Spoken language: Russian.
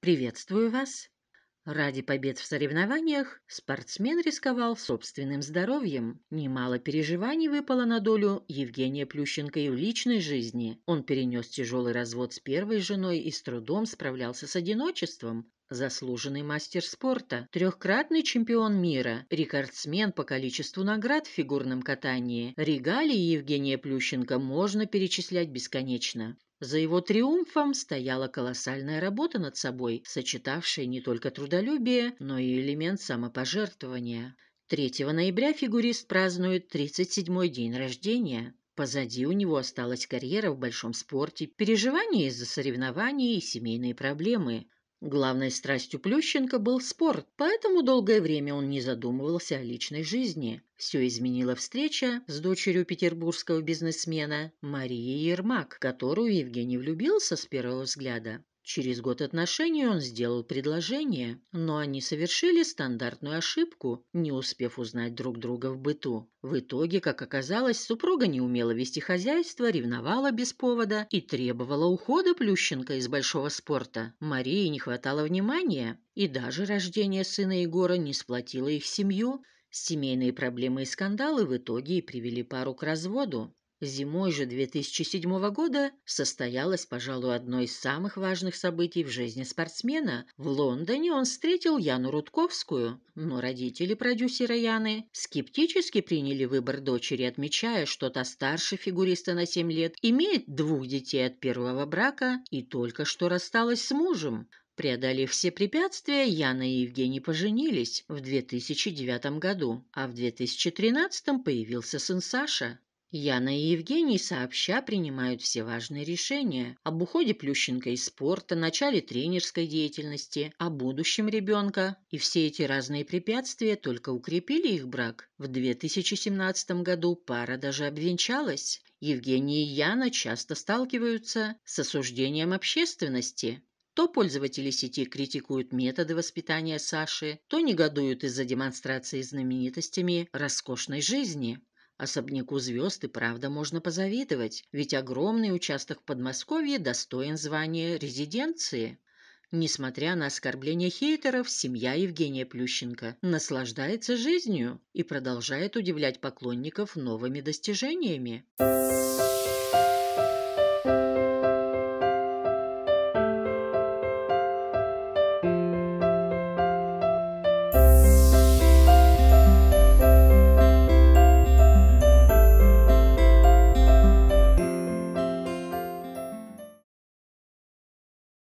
Приветствую вас! Ради побед в соревнованиях спортсмен рисковал собственным здоровьем. Немало переживаний выпало на долю Евгения Плющенко и в личной жизни. Он перенес тяжелый развод с первой женой и с трудом справлялся с одиночеством. Заслуженный мастер спорта, трехкратный чемпион мира, рекордсмен по количеству наград в фигурном катании. Регалии Евгения Плющенко можно перечислять бесконечно. За его триумфом стояла колоссальная работа над собой, сочетавшая не только трудолюбие, но и элемент самопожертвования. 3 ноября фигурист празднует 37-й день рождения. Позади у него осталась карьера в большом спорте, переживания из-за соревнований и семейные проблемы. Главной страстью Плющенко был спорт, поэтому долгое время он не задумывался о личной жизни. Все изменила встреча с дочерью петербургского бизнесмена Марией Ермак, которую Евгений влюбился с первого взгляда. Через год отношений он сделал предложение, но они совершили стандартную ошибку, не успев узнать друг друга в быту. В итоге, как оказалось, супруга не умела вести хозяйство, ревновала без повода и требовала ухода Плющенко из большого спорта. Марии не хватало внимания, и даже рождение сына Егора не сплотило их семью – Семейные проблемы и скандалы в итоге и привели пару к разводу. Зимой же 2007 года состоялось, пожалуй, одно из самых важных событий в жизни спортсмена. В Лондоне он встретил Яну Рудковскую, но родители продюсера Яны скептически приняли выбор дочери, отмечая, что та старше фигуриста на 7 лет, имеет двух детей от первого брака и только что рассталась с мужем. Преодолев все препятствия, Яна и Евгений поженились в 2009 году, а в 2013 появился сын Саша. Яна и Евгений сообща принимают все важные решения об уходе Плющенко из спорта, начале тренерской деятельности, о будущем ребенка. И все эти разные препятствия только укрепили их брак. В 2017 году пара даже обвенчалась. Евгений и Яна часто сталкиваются с осуждением общественности. То пользователи сети критикуют методы воспитания Саши, то негодуют из-за демонстрации знаменитостями роскошной жизни. Особняку звезд и правда можно позавидовать, ведь огромный участок в Подмосковье достоин звания резиденции. Несмотря на оскорбления хейтеров, семья Евгения Плющенко наслаждается жизнью и продолжает удивлять поклонников новыми достижениями.